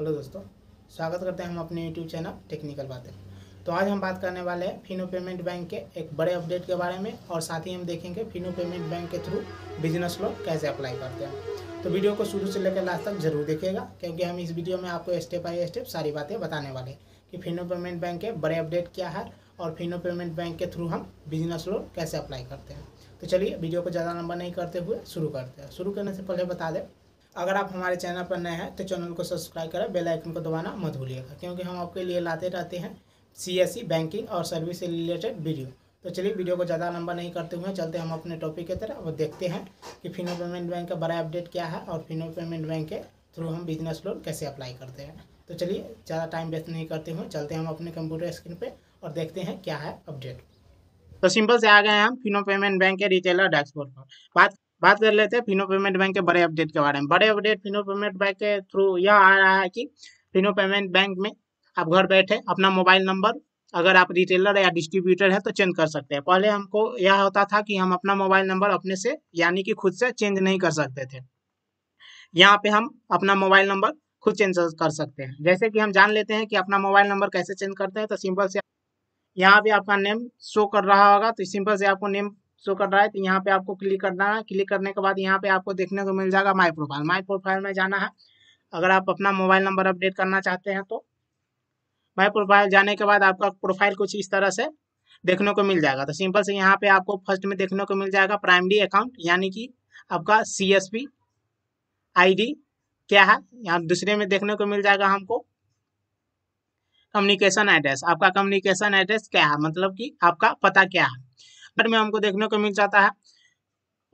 hello दोस्तों स्वागत करते हैं हम अपने यूट्यूब चैनल टेक्निकल बातें तो आज हम बात करने वाले हैं फिनो पेमेंट बैंक के एक बड़े अपडेट के बारे में और साथ ही हम देखेंगे फिनो पेमेंट बैंक के थ्रू बिजनेस लोन कैसे अप्लाई करते हैं तो वीडियो को शुरू से लेकर लास्ट तक जरूर देखिएगा क्योंकि हम इस वीडियो में आपको स्टेप बाई स्टेप सारी बातें बताने वाले हैं कि फिनो पेमेंट बैंक के बड़े अपडेट क्या है और फिनो पेमेंट बैंक के थ्रू हम बिजनेस लोन कैसे अप्लाई करते हैं तो चलिए वीडियो को ज़्यादा लंबा नहीं करते हुए शुरू करते हैं शुरू करने से पहले बता दें अगर आप हमारे चैनल पर नए हैं तो चैनल को सब्सक्राइब करें बेल आइकन को दबाना मत भूलिएगा क्योंकि हम आपके लिए लाते रहते हैं सीएससी बैंकिंग e, और सर्विस से रिलेटेड वीडियो तो चलिए वीडियो को ज़्यादा लंबा नहीं करते हुए चलते हम अपने टॉपिक की तरह वो देखते हैं कि फिनो पेमेंट बैंक का बड़ा अपडेट क्या है और फिनो पेमेंट बैंक के थ्रू हम बिजनेस लोन कैसे अप्लाई करते हैं तो चलिए ज़्यादा टाइम वेस्ट नहीं करते हुए चलते हम अपने कंप्यूटर स्क्रीन पर और देखते हैं क्या है अपडेट तो सिंपल से आ गए हम फिनो पेमेंट बैंक के रिटेलर डैशबोर्ड पर बात बात कर लेते हैं फिनो पेमेंट बैंक के बड़े अपडेट के बारे में बड़े अपडेट फिनो पेमेंट बैंक के थ्रू यह आ रहा है कि फिनो पेमेंट बैंक में आप घर बैठे अपना मोबाइल नंबर अगर आप रिटेलर या डिस्ट्रीब्यूटर है तो चेंज कर सकते हैं पहले हमको यह होता था कि हम अपना मोबाइल नंबर अपने से यानी कि खुद से चेंज नहीं कर सकते थे यहाँ पे हम अपना मोबाइल नंबर खुद चेंज कर सकते हैं जैसे कि हम जान लेते हैं कि अपना मोबाइल नंबर कैसे चेंज करते हैं तो सिंपल से यहाँ पे आपका नेम शो कर रहा होगा तो सिंपल से आपको नेम शो कर रहा है तो यहाँ पे आपको क्लिक करना है क्लिक करने के बाद यहाँ पे आपको देखने को मिल जाएगा माई प्रोफाइल माई प्रोफाइल में जाना है अगर आप अपना मोबाइल नंबर अपडेट करना चाहते हैं तो माई प्रोफाइल जाने के बाद आपका प्रोफाइल कुछ इस तरह से देखने को मिल जाएगा तो सिंपल से यहाँ पे आपको फर्स्ट में देखने को मिल जाएगा प्राइमरी अकाउंट यानी कि आपका C S P I D क्या है यहाँ दूसरे में देखने को मिल जाएगा हमको कम्युनिकेशन एड्रेस आपका कम्युनिकेशन एड्रेस क्या है मतलब कि आपका पता क्या है सेक्टर में हमको देखने को मिल जाता है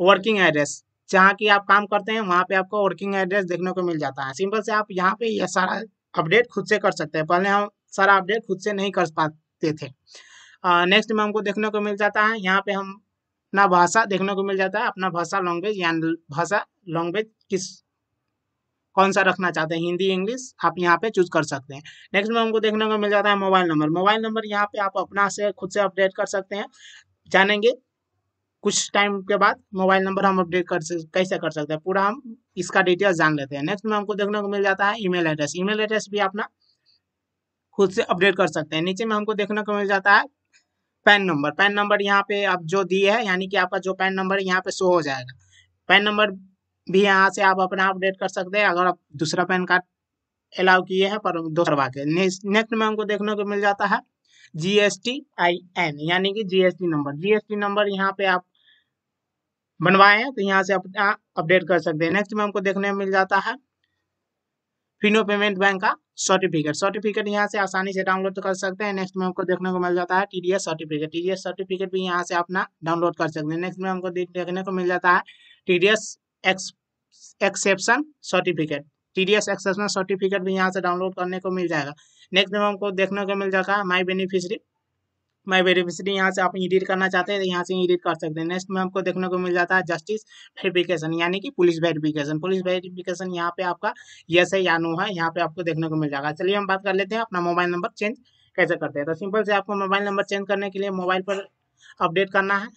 वर्किंग एड्रेस जहाँ की आप काम करते हैं वहाँ पे आपको वर्किंग एड्रेस देखने को मिल जाता है सिंपल से आप यहाँ पे यह सारा अपडेट खुद से कर सकते हैं पहले हम सारा अपडेट खुद से नहीं कर पाते थे नेक्स्ट में हमको देखने को मिल जाता है यहाँ पे हम अपना भाषा देखने को मिल जाता है अपना भाषा लैंग्वेज या भाषा लैंग्वेज किस कौन सा रखना चाहते हैं हिंदी इंग्लिश आप यहाँ पे चूज कर सकते हैं नेक्स्ट में हमको देखने को मिल जाता है मोबाइल नंबर मोबाइल नंबर यहाँ पे आप अपना से खुद से अपडेट कर सकते हैं जानेंगे कुछ टाइम के बाद मोबाइल नंबर हम अपडेट कर कैसे कर सकते हैं पूरा हम इसका डिटेल्स जान लेते हैं नेक्स्ट में हमको देखने को मिल जाता है ईमेल एड्रेस ईमेल एड्रेस भी अपना खुद से अपडेट कर सकते हैं नीचे में हमको देखने को मिल जाता है पैन नंबर पैन नंबर यहाँ पे आप जो दिए है यानी कि आपका जो पैन नंबर है यहाँ पे शो हो जाएगा पैन नंबर भी यहाँ से आप अपना अपडेट कर सकते हैं अगर आप दूसरा पैन कार्ड अलाउ किए हैं पर दो करवा के नेक्स्ट में हमको देखने को मिल जाता है जीएसटी आई एन यानी कि जीएसटी नंबर जीएसटी नंबर यहाँ पे आप बनवाए हैं तो यहाँ से आप अपडेट कर सकते हैं नेक्स्ट में हमको देखने में मिल जाता है फिनो पेमेंट बैंक का सर्टिफिकेट सर्टिफिकेट यहाँ से आसानी से डाउनलोड कर सकते हैं नेक्स्ट में हमको देखने को मिल जाता है टीडीएस सर्टिफिकेट टीडीएस सर्टिफिकेट भी यहाँ से अपना डाउनलोड कर सकते हैं नेक्स्ट में हमको देखने को मिल जाता है TDS exception certificate T D S exception certificate भी यहाँ से डाउनलोड करने को मिल जाएगा नेक्स्ट में हमको देखने को मिल जाएगा माई बेनिफिशरी माई बेनिफिशरी यहाँ से आप एडिट करना चाहते हैं तो यहाँ से एडिट कर सकते हैं नेक्स्ट में हमको देखने को मिल जाता है तो जस्टिस वेरिफिकेशन यानी कि पुलिस वेरिफिकेशन पुलिस वेरिफिकेशन यहाँ पे आपका यस है या नो है यहाँ पे आपको देखने को मिल जाएगा चलिए हम बात कर लेते हैं अपना मोबाइल नंबर चेंज कैसे करते हैं तो सिंपल से आपको मोबाइल नंबर चेंज करने के लिए मोबाइल पर अपडेट करना है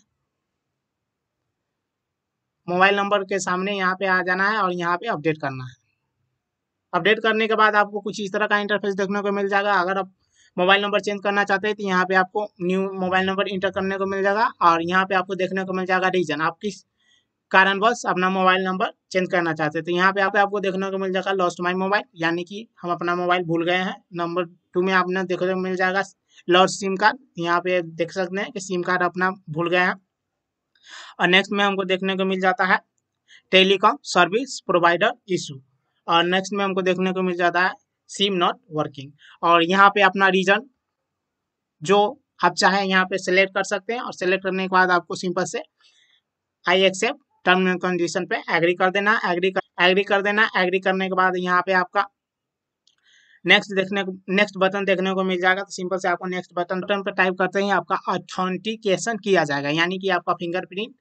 मोबाइल नंबर के सामने यहाँ पे आ जाना है और यहाँ पे अपडेट करना है अपडेट करने के बाद आपको कुछ इस तरह का इंटरफेस देखने को मिल जाएगा अगर आप मोबाइल नंबर चेंज करना चाहते हैं तो यहाँ पे आपको न्यू मोबाइल नंबर इंटर करने को मिल जाएगा और यहाँ पे आपको देखने को मिल जाएगा रीजन आप किस कारणवश अपना मोबाइल नंबर चेंज करना चाहते हैं तो यहाँ पे आपको आपको देखने को मिल जाएगा लॉस्ट माई मोबाइल यानी कि हम अपना मोबाइल भूल गए हैं नंबर टू में आपने देखने को मिल जाएगा लॉस्ट सिम कार्ड यहाँ पे देख सकते हैं कि सिम कार्ड अपना भूल गए हैं और नेक्स्ट में हमको देखने को मिल जाता है टेलीकॉम सर्विस प्रोवाइडर इशू और नेक्स्ट में हमको देखने को मिल जाता है सीम नॉट वर्किंग और यहाँ पे अपना रीजन जो आप चाहें यहाँ पे सेलेक्ट कर सकते हैं और सेलेक्ट करने के बाद आपको सिंपल से I accept term and condition पे एग्री कर देना एग्री कर एग्री कर देना एग्री करने के बाद यहाँ पे आपका नेक्स्ट देखने को नेक्स्ट बटन देखने को मिल जाएगा तो सिंपल से आपको नेक्स्ट बटन बटन पर टाइप करते ही आपका ऑथेंटिकेशन किया जाएगा यानी कि आपका फिंगरप्रिंट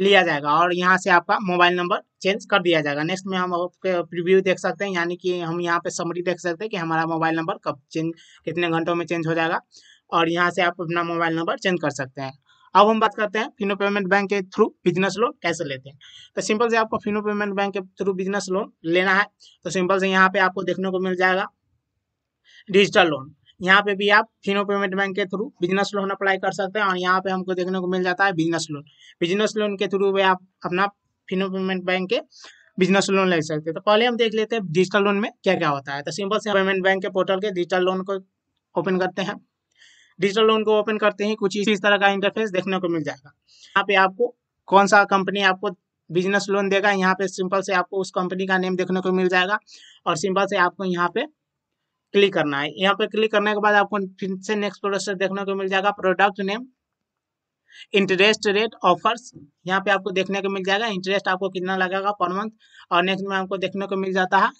लिया जाएगा और यहाँ से आपका मोबाइल नंबर चेंज कर दिया जाएगा नेक्स्ट में हम आपके प्रीव्यू देख सकते हैं यानी कि हम यहाँ पे समरी देख सकते हैं कि हमारा मोबाइल नंबर कब चेंज कितने घंटों में चेंज हो जाएगा और यहाँ से आप अपना मोबाइल नंबर चेंज कर सकते हैं अब हम बात करते हैं फिनो पेमेंट बैंक के थ्रू बिजनेस लोन कैसे लेते हैं तो सिंपल से आपको फिनो पेमेंट बैंक के थ्रू बिजनेस लोन लेना है तो सिंपल से यहाँ पे आपको देखने को मिल जाएगा डिजिटल लोन यहाँ पे भी आप फिनो पेमेंट बैंक के थ्रू बिजनेस लोन अप्लाई कर सकते हैं और यहाँ पे हमको देखने को मिल जाता है बिजनेस लोन बिजनेस लोन के थ्रू भी आप अपना फिनो पेमेंट बैंक के बिजनेस लोन ले सकते हैं तो पहले हम देख लेते हैं डिजिटल लोन में क्या क्या होता है तो सिंपल से पेमेंट बैंक के पोर्टल के डिजिटल लोन को ओपन करते हैं डिजिटल लोन को ओपन करते ही कुछ इस तरह का इंटरफेस देखने को मिल जाएगा यहाँ पे आपको कौन सा कंपनी आपको बिजनेस लोन देगा यहाँ पे सिंपल से आपको उस कंपनी का नेम देखने को मिल जाएगा और सिंपल से आपको यहाँ पे क्लिक करना है यहाँ पे क्लिक करने के बाद आपको फिर से नेक्स्ट प्रोसेस देखने को मिल जाएगा product name interest rate offers यहाँ पे आपको देखने को मिल जाएगा इंटरेस्ट आपको कितना लगेगा पर मंथ और नेक्स्ट में आपको देखने को मिल जाता है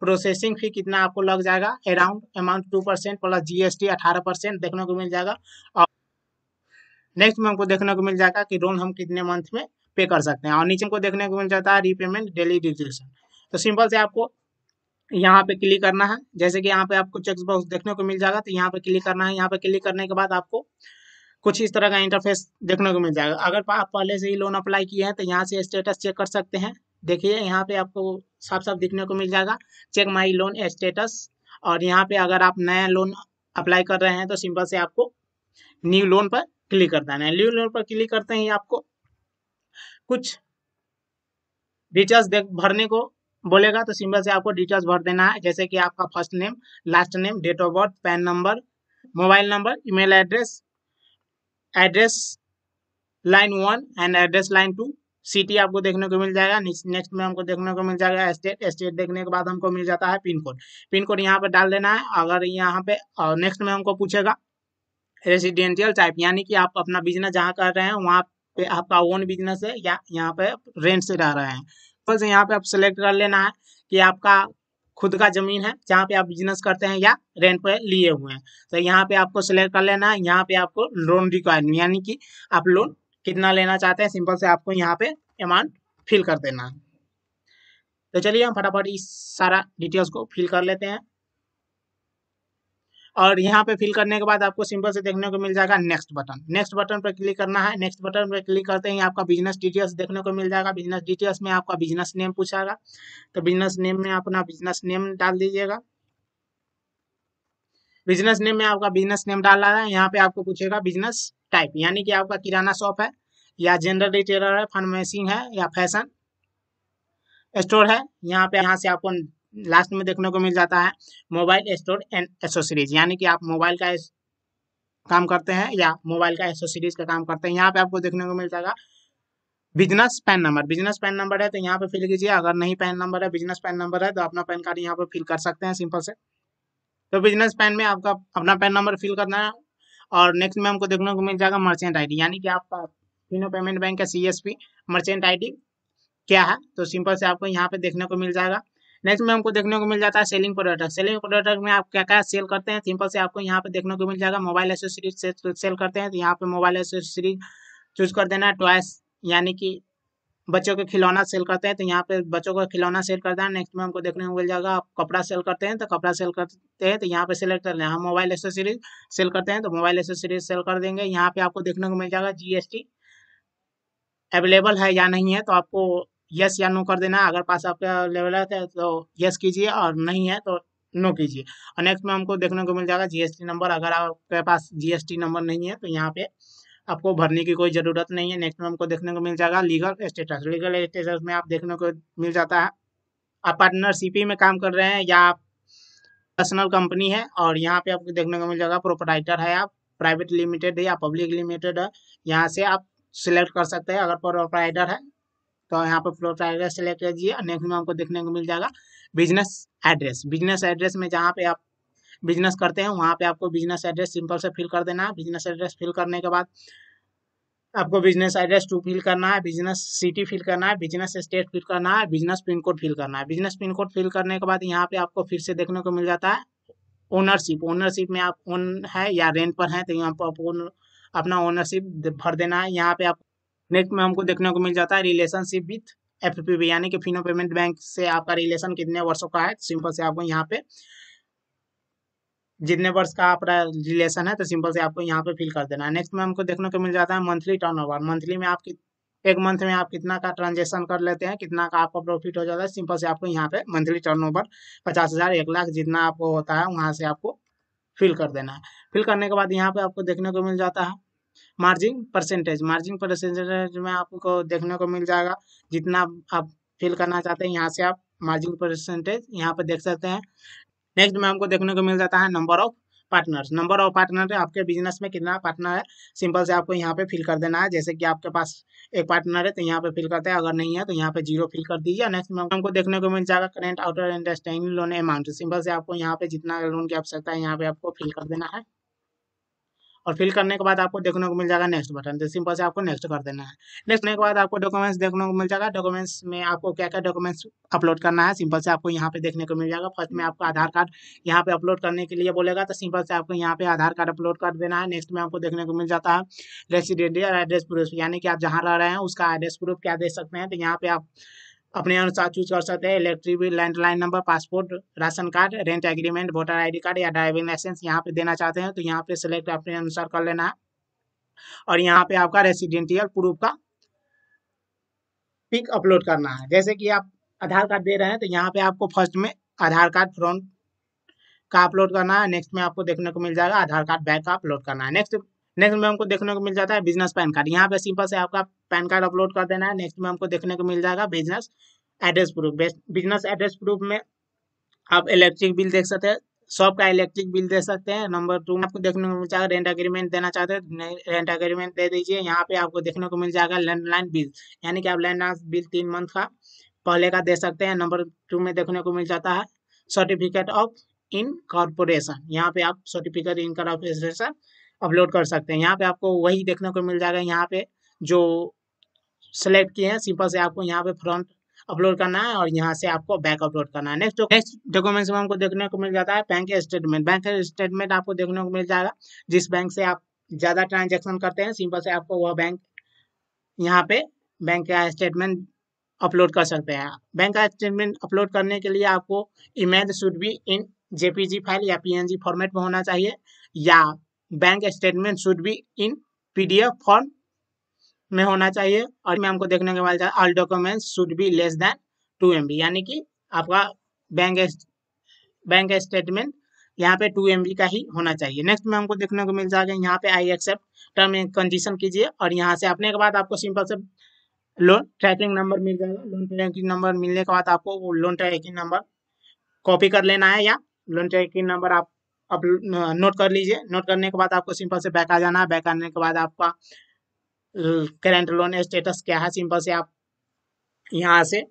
प्रोसेसिंग फी कितना आपको लग जाएगा around amount two percent plus GST अठारह परसेंट देखने को मिल जाएगा और नेक्स्ट में हमको देखने को मिल जाएगा कि लोन हम कितने मंथ में पे कर सकते हैं और नीचे हमको देखने को मिल जाता है रीपेमेंट डेली ड्यूरेशन तो सिंपल से आपको यहाँ पे क्लिक करना है जैसे कि यहाँ पे आपको चेक बॉक्स देखने को मिल जाएगा तो यहाँ पे क्लिक करना है यहाँ पे क्लिक करने के बाद आपको कुछ इस तरह का इंटरफेस देखने को मिल जाएगा अगर आप पहले से ही लोन अप्लाई किए हैं तो यहाँ से स्टेटस चेक कर सकते हैं देखिए यहाँ पे आपको साफ साफ दिखने को मिल जाएगा चेक माई लोन स्टेटस और यहाँ पे अगर आप नया लोन अप्लाई कर रहे हैं तो सिंपल से आपको न्यू लोन पर क्लिक कर देना है न्यू लोन पर क्लिक करते ही आपको कुछ डिटेल्स देख भरने को बोलेगा तो सिंपल से आपको डिटेल्स भर देना है जैसे कि आपका first name last name date of birth PAN number mobile number email address address line one and address line two city आपको देखने को मिल जाएगा नेक्स्ट में हमको देखने को मिल जाएगा स्टेट स्टेट देखने के बाद हमको मिल जाता है पिन कोड पिन कोड यहाँ पर डाल देना है अगर यहाँ पे नेक्स्ट में हमको पूछेगा रेसिडेंशियल टाइप यानी कि आप अपना बिजनेस जहाँ कर रहे हैं वहाँ पे आपका ओन बिजनेस है या यहाँ पे रेंट से रह रहे हैं सिंपल से यहाँ पे आप सेलेक्ट कर लेना है कि आपका खुद का जमीन है जहाँ पे आप बिजनेस करते हैं या रेंट पे लिए हुए हैं तो यहाँ पे आपको सिलेक्ट कर लेना है यहाँ पे आपको लोन रिक्वायरमेंट यानी कि आप लोन कितना लेना चाहते हैं सिंपल से आपको यहाँ पे अमाउंट फिल कर देना है तो चलिए हम फटाफट इस सारा डिटेल्स को फिल कर लेते हैं और यहाँ पे फिल करने के बाद आपको सिंपल से देखने को मिल जाएगा नेक्स्ट बटन नेक्स्ट बटन पर क्लिक करना है नेक्स्ट बटन पर क्लिक करते ही आपका बिजनेस डिटेल्स देखने को मिल जाएगा बिजनेस डिटेल्स में आपका बिजनेस नेम पूछागा तो बिजनेस नेम में अपना बिजनेस नेम डाल दीजिएगा बिजनेस नेम में आपका बिजनेस नेम डाल रहा है यहाँ पे आपको पूछेगा बिजनेस टाइप यानी कि आपका किराना शॉप है या जनरल रिटेलर है फार्मेसिंग है या फैशन स्टोर है यहाँ पे यहाँ से आपको लास्ट में देखने को मिल जाता है मोबाइल स्टोर एंड एसोसरीज यानी कि आप मोबाइल का काम करते हैं या मोबाइल का एसोसरीज का काम करते हैं यहाँ पे आपको देखने को मिल जाएगा business PAN number business PAN number है तो यहाँ पे फिल कीजिए अगर नहीं पैन नंबर है बिजनेस पैन नंबर है तो अपना पैन कार्ड यहाँ पे फिल कर सकते हैं सिंपल से तो बिजनेस पैन में आपका अपना पैन नंबर फिल करना है और नेक्स्ट में हमको देखने को मिल जाएगा मर्चेंट आई यानी कि आपका फिनो पेमेंट बैंक का सी मर्चेंट आई क्या है तो सिंपल से आपको यहाँ पे देखने को मिल जाएगा नेक्स्ट तो में हमको देखने को मिल जाता है सेलिंग प्रोडक्ट सेलिंग प्रोडक्ट में आप क्या क्या सेल करते हैं सिंपल से आपको यहाँ पे देखने को मिल जाएगा मोबाइल एसेसरीज सेल करते हैं तो यहाँ पे मोबाइल एसेसरीज चूज कर देना टॉयस यानी कि बच्चों के खिलौना सेल करते हैं तो यहाँ पे बच्चों का खिलौना सेल करते हैं नेक्स्ट में हमको देखने को मिल जाएगा आप कपड़ा सेल करते हैं तो कपड़ा सेल करते हैं तो यहाँ पे सेलेक्ट कर लें हम मोबाइल एसेसरीज सेल करते हैं तो मोबाइल एसेसरीज सेल कर देंगे यहाँ पे आपको देखने को मिल जाएगा जीएसटी अवेलेबल है या नहीं है तो आपको यस या नो कर देना है अगर पास आपका लेवल है तो यस तो कीजिए और नहीं है तो नो कीजिए और नेक्स्ट में हमको देखने को मिल जाएगा जीएसटी नंबर अगर आपके पास जीएसटी नंबर नहीं है तो यहाँ पे आपको भरने की कोई ज़रूरत नहीं है नेक्स्ट में हमको देखने को मिल जाएगा लीगल स्टेटस लीगल स्टेटस में आप देखने को मिल जाता है आप ही में काम कर रहे हैं या आप पर्सनल कंपनी है और यहाँ पे आपको देखने को मिल जाएगा प्रोपराइटर है आप प्राइवेट लिमिटेड है या पब्लिक लिमिटेड है यहाँ से आप सिलेक्ट कर सकते हैं अगर प्रोपराइटर है तो यहाँ पर फ्लोर एड्रेस सेलेक्ट कीजिए नेक्स्ट में आपको देखने को मिल जाएगा बिजनेस एड्रेस बिजनेस एड्रेस में जहाँ पे आप बिजनेस करते हैं वहाँ पे आपको बिजनेस एड्रेस सिंपल से फिल कर देना है बिजनेस एड्रेस फिल करने के बाद आपको बिजनेस एड्रेस टू फिल करना है बिजनेस सिटी फिल करना है बिजनेस स्टेट फिल करना है बिजनेस पिन कोड फिल करना है बिजनेस पिन कोड फिल करने के बाद यहाँ पे आपको फिर से देखने को मिल जाता है ओनरशिप ओनरशिप में आप ओन है या रेंट पर हैं तो यहाँ पर आपको अपना ओनरशिप भर देना है यहाँ पे आप नेक्स्ट में हमको देखने को मिल जाता है रिलेशनशिप विथ एफ पी यानी कि फिनो पेमेंट बैंक से आपका रिलेशन कितने वर्षों का है सिंपल से आपको यहाँ पे जितने वर्ष का आपका रिलेशन है तो सिंपल से आपको यहाँ पे फिल कर देना है नेक्स्ट में हमको देखने को मिल जाता है मंथली टर्नओवर मंथली में आप एक मंथ में आप कितना का ट्रांजेक्शन कर लेते हैं कितना का आपका प्रॉफिट हो जाता है सिंपल से आपको यहाँ पे मंथली टर्न ओवर पचास हज़ार एक लाख जितना आपको होता है वहाँ से आपको फिल कर देना है फिल करने के बाद यहाँ पे आपको देखने को मिल जाता है मार्जिन परसेंटेज मार्जिन परसेंटेज में आपको देखने को मिल जाएगा जितना आप फिल करना चाहते हैं यहाँ से आप मार्जिन परसेंटेज यहाँ पर देख सकते हैं नेक्स्ट में हमको देखने को मिल जाता है number of partners number of partner आपके बिजनेस में कितना पार्टनर है सिंपल से आपको यहाँ पे फिल कर देना है जैसे कि आपके पास एक पार्टनर है तो यहाँ पे फिल करते हैं अगर नहीं है तो यहाँ पे जीरो फिल कर दीजिए नेक्स्ट में हमको देखने को मिल जाएगा current outer understanding loan amount simple से आपको यहाँ पे जितना लोन की आवश्यकता है यहाँ पे आपको फिल कर देना है और फिल करने के बाद आपको देखने को मिल जाएगा नेक्स्ट बटन तो सिंपल से आपको नेक्स्ट कर देना है नेक्स्ट करने के बाद आपको डॉक्यूमेंट्स देखने को मिल जाएगा डॉक्यूमेंट्स में आपको क्या क्या डॉक्यूमेंट्स अपलोड करना है सिंपल से आपको यहाँ पे देखने को मिल जाएगा फर्स्ट में आपको आधार कार्ड यहाँ पे अपलोड करने के लिए बोलेगा तो सिंपल से आपको यहाँ पे आधार कार्ड अपलोड कर देना है नेक्स्ट में आपको देखने को मिल जाता है रेसिडेंट एड्रेस प्रूफ यानी कि आप जहाँ रह रहे हैं उसका एड्रेस प्रूफ क्या दे सकते हैं तो यहाँ पे आप अपने अनुसार चूज कर सकते हैं electric bill landline number passport ration card rent agreement voter ID card या ड्राइविंग लाइसेंस यहाँ पे देना चाहते हैं तो यहाँ पे सिलेक्ट अपने अनुसार कर लेना है और यहाँ पे आपका रेसिडेंटियल प्रूफ का पिक अपलोड करना है जैसे कि आप आधार कार्ड दे रहे हैं तो यहाँ पे आपको फर्स्ट में आधार कार्ड फ्रंट का अपलोड करना है नेक्स्ट में आपको देखने को मिल जाएगा आधार कार्ड बैक का अपलोड करना है नेक्स्ट नेक्स्ट में हमको देखने को मिल जाता है बिजनेस पैन कार्ड यहाँ पे सिंपल से आपका पैन कार्ड अपलोड कर देना है नेक्स्ट में हमको देखने को मिल जाएगा business address proof business address proof में आप इलेक्ट्रिक बिल देख सकते हैं शॉप का इलेक्ट्रिक बिल दे सकते हैं नंबर टू आपको देखने को मिल जाएगा रेंट अग्रीमेंट देना चाहते हैं रेंट अग्रीमेंट दे दीजिए यहाँ पे आपको देखने को मिल जाएगा लैंडलाइन बिल यानी कि आप लैंडलाइन बिल तीन मंथ का पहले का दे सकते हैं नंबर टू में देखने को मिल जाता है सर्टिफिकेट ऑफ इन कॉरपोरेशन यहाँ पे आप सर्टिफिकेट इन कॉरपोरेशन अपलोड कर सकते हैं यहाँ पे आपको वही देखने को मिल जाएगा यहाँ पे जो सेलेक्ट किए हैं सिंपल से आपको यहाँ पे फ्रंट अपलोड करना है और यहाँ से आपको बैक अपलोड करना है नेक्स्ट नेक्स्ट डॉक्यूमेंट्स में हमको देखने को मिल जाता है बैंक स्टेटमेंट बैंक स्टेटमेंट आपको देखने को मिल जाएगा जिस बैंक से आप ज़्यादा ट्रांजेक्शन करते हैं सिंपल से आपको वह बैंक यहाँ पे बैंक का स्टेटमेंट अपलोड कर सकते हैं बैंक का स्टेटमेंट अपलोड करने के लिए आपको image should be in JPG file या पीएनजी फॉर्मेट में होना चाहिए या bank statement should be in PDF form में होना चाहिए और मैं हमको देखने के मिल all documents should be less than two M यानी कि आपका बैंक बैंक स्टेटमेंट यहाँ पे टू एम का ही होना चाहिए नेक्स्ट में हमको देखने को मिल जाएगा यहाँ पे I accept term and condition कीजिए और यहाँ से अपने के बाद आपको सिंपल से लोन ट्रैकिंग नंबर मिल जाएगा लोन ट्रैकिंग नंबर मिलने के बाद आपको वो लोन ट्रैकिंग नंबर कॉपी कर लेना है या लोन ट्रैकिंग नंबर आप अब नोट कर लीजिए नोट करने के बाद आपको सिंपल से बैक आ जाना है बैक आने के बाद आपका करेंट लोन स्टेटस क्या है सिंपल से आप यहाँ से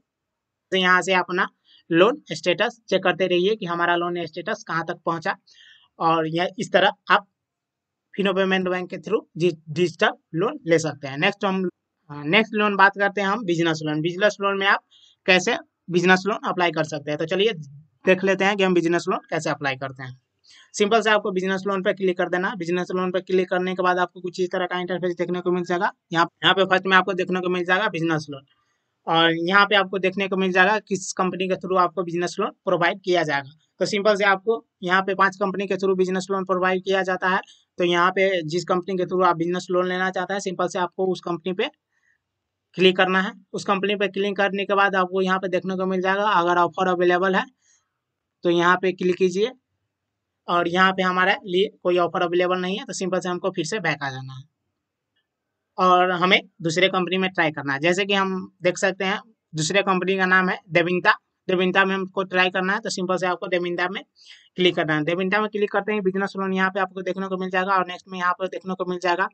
यहाँ से अपना लोन स्टेटस चेक करते रहिए कि हमारा लोन स्टेटस कहाँ तक पहुँचा और यह इस तरह आप फिनो पेमेंट बैंक के थ्रू डिजिटल लोन ले सकते हैं नेक्स्ट हम हाँ, नेक्स्ट लोन बात करते हैं हम बिजनेस लोन बिजनेस लोन में आप कैसे बिजनेस लोन अप्लाई कर सकते हैं तो चलिए देख लेते हैं कि हम बिजनेस लोन कैसे अप्लाई करते हैं सिंपल से आपको बिजनेस लोन पर क्लिक कर देना बिजनेस लोन पर क्लिक करने के बाद आपको कुछ इस तरह का इंटरफेस देखने को मिल जाएगा यहाँ यहाँ पे फर्स्ट में आपको देखने को मिल जाएगा बिजनेस लोन और यहाँ पे आपको देखने को मिल जाएगा किस कंपनी के थ्रू आपको बिजनेस लोन प्रोवाइड किया जाएगा तो सिंपल से आपको यहाँ पे पांच कंपनी के थ्रू बिजनेस लोन प्रोवाइड किया जाता है तो यहाँ पे जिस कंपनी के थ्रू आप बिजनेस लोन लेना चाहते हैं सिंपल से आपको उस कंपनी पे क्लिक करना है उस कंपनी पे क्लिक करने के बाद आपको यहाँ पे देखने को मिल जाएगा अगर ऑफर अवेलेबल है तो यहाँ पे क्लिक कीजिए और यहाँ पे हमारा लिए कोई ऑफर अवेलेबल नहीं है तो सिंपल से हमको फिर से बैक आ जाना है और हमें दूसरे कंपनी में ट्राई करना है जैसे कि हम देख सकते हैं दूसरे कंपनी का नाम है देविंता देविंता में हमको ट्राई करना है तो सिंपल से आपको देविंता में क्लिक करना है देविंता में क्लिक करते हैं बिजनेस लोन यहाँ पे आपको देखने को मिल जाएगा और नेक्स्ट में यहाँ पर देखने को मिल जाएगा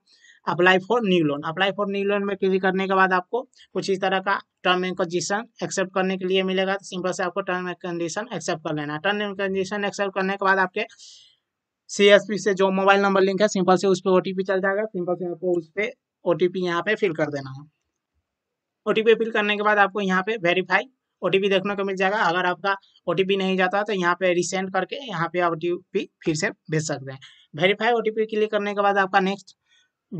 apply for new loan apply for new loan में क्लिक करने के बाद आपको कुछ इस तरह का टर्म एंड कंडीशन एक्सेप्ट करने के लिए मिलेगा तो सिंपल से आपको टर्म एंड कंडीशन एक्सेप्ट कर लेना टर्म एंड कंडीशन एक्सेप्ट करने के बाद आपके सी से जो मोबाइल नंबर लिंक है सिंपल से उस पर ओ चल जाएगा सिंपल से आपको उस पर ओ टी पी यहाँ पे फिल कर देना है ओ टी पी फिल करने के बाद आपको यहाँ पे वेरीफाई ओ टी पी देखने को मिल जाएगा अगर आपका ओ टी पी नहीं जाता तो यहाँ पे रिसेंड करके यहाँ पे आप ओ टी पी फिर से भेज सकते हैं verify O T P click करने के बाद आपका नेक्स्ट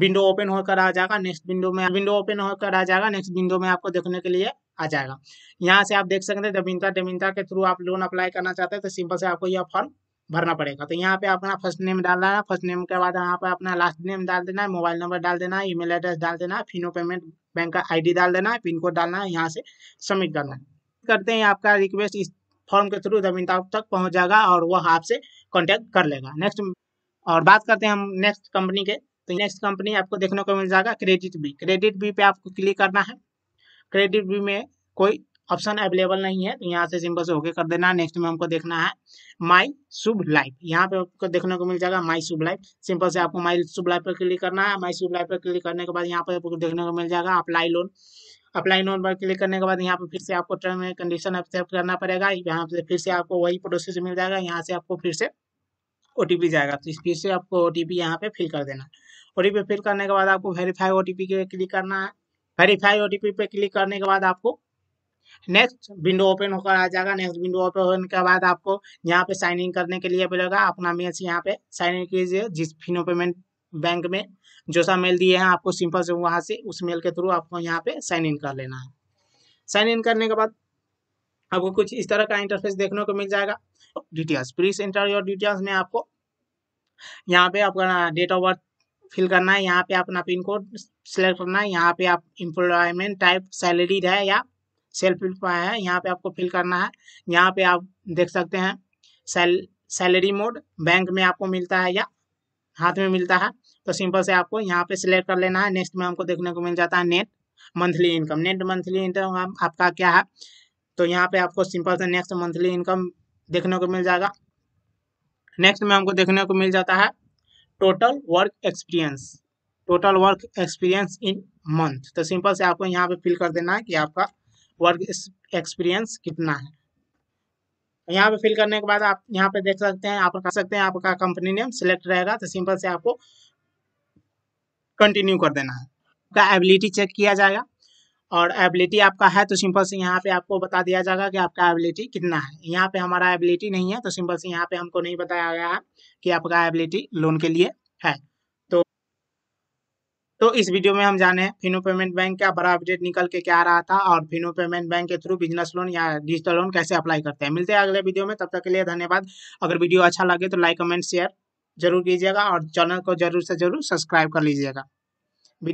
विंडो ओपन होकर आ जाएगा नेक्स्ट विंडो में विंडो ओपन होकर आ जाएगा नेक्स्ट विंडो में आपको देखने के लिए आ जाएगा यहाँ से आप देख सकते हैं जमीनता जमीनता के थ्रू आप लोन अप्लाई करना चाहते हैं तो सिंपल से आपको यह फॉर्म भरना पड़ेगा तो यहाँ पे अपना फर्स्ट नेम डालना है फर्स्ट नेम के बाद यहाँ पे अपना लास्ट नेम डाल देना है मोबाइल नंबर डाल देना है ईमेल एड्रेस डाल देना है फिनो पेमेंट बैंक का आईडी डाल देना है पिन कोड डालना है यहाँ से सबमिट करना है करते हैं आपका रिक्वेस्ट इस फॉर्म के थ्रू जमीनता तक पहुँच जाएगा और वह आपसे कॉन्टेक्ट कर लेगा नेक्स्ट और बात करते हैं हम नेक्स्ट कंपनी के तो नेक्स्ट कंपनी आपको देखने को मिल जाएगा क्रेडिट बी क्रेडिट बी पे आपको क्लिक करना है क्रेडिट बी में कोई ऑप्शन अवेलेबल नहीं है तो यहाँ से सिंपल से ओके कर देना है नेक्स्ट में हमको देखना है माई शुभ लाइफ यहाँ पे आपको देखने को मिल जाएगा माई शुभ लाइफ सिंपल से आपको माई शुभ लाइफ पर क्लिक करना है माई शुभ लाइफ पर क्लिक करने के बाद यहाँ पे आपको देखने को मिल जाएगा अप्लाई लोन अप्लाई लोन पर क्लिक करने के बाद यहाँ पे फिर से आपको टर्म एंड कंडीशन एक्सेप्ट करना पड़ेगा यहाँ से फिर से आपको वही प्रोसेस मिल जाएगा यहाँ से आपको फिर से ओ जाएगा तो फिर से आपको ओ टी यहाँ पे फिल कर देना है ओटीपी फिल करने के बाद आपको वेरीफाई ओटीपी के क्लिक करना है वेरीफाई ओटीपी पे क्लिक करने के बाद आपको नेक्स्ट विंडो ओपन होकर आ जाएगा नेक्स्ट विंडो ओपन होने के बाद आपको यहाँ पे साइन इन करने के लिए मिलेगा अपना मेल से यहाँ पे साइन इन कीजिए जिस फिनो पेमेंट बैंक में जो सा मेल दिए हैं आपको सिंपल से वहाँ से उस मेल के थ्रू आपको यहाँ पे साइन इन कर लेना है साइन इन करने के बाद आपको कुछ इस तरह का इंटरफेस देखने को मिल जाएगा details please enter your details में आपको यहाँ पे आपका डेट ऑफ बर्थ फिल करना है यहाँ पे अपना पिन कोड सेलेक्ट करना है यहाँ पे आप एम्प्लॉयमेंट टाइप सैलरी है या सेल्फ एम्प्लॉय है यहाँ पे आपको फिल करना है यहाँ पे आप देख सकते हैं सैलरी मोड बैंक में आपको मिलता है या हाथ में मिलता है तो सिंपल से आपको यहाँ पे सिलेक्ट कर लेना है नेक्स्ट में हमको देखने को मिल जाता है net monthly income net monthly income आपका क्या है तो यहाँ पे आपको सिंपल से नेक्स्ट मंथली इनकम देखने को मिल जाएगा नेक्स्ट में हमको देखने को मिल जाता है total work experience total work experience in month तो सिंपल से आपको यहाँ पे फिल कर देना है कि आपका वर्क एक्सपीरियंस कितना है यहाँ पे फिल करने के बाद आप यहाँ पे देख सकते हैं आप कर सकते हैं आपका कंपनी नेम सिलेक्ट रहेगा तो सिंपल से आपको कंटिन्यू कर देना है का एबिलिटी चेक किया जाएगा और एबिलिटी आपका है तो सिंपल से यहाँ पे आपको बता दिया जाएगा कि आपका एबिलिटी कितना है यहाँ पे हमारा एबिलिटी नहीं है तो सिंपल से यहाँ पे हमको नहीं बताया गया है कि आपका एबिलिटी लोन के लिए है तो तो इस वीडियो में हम जाने फिनो पेमेंट बैंक का बड़ा अपडेट निकल के क्या आ रहा था और फिनो पेमेंट बैंक के थ्रू बिजनेस लोन या डिजिटल लोन कैसे अप्लाई करते हैं मिलते हैं अगले वीडियो में तब तक के लिए धन्यवाद अगर वीडियो अच्छा लगे तो लाइक कमेंट शेयर जरूर कीजिएगा और चैनल को जरूर से जरूर सब्सक्राइब कर लीजिएगा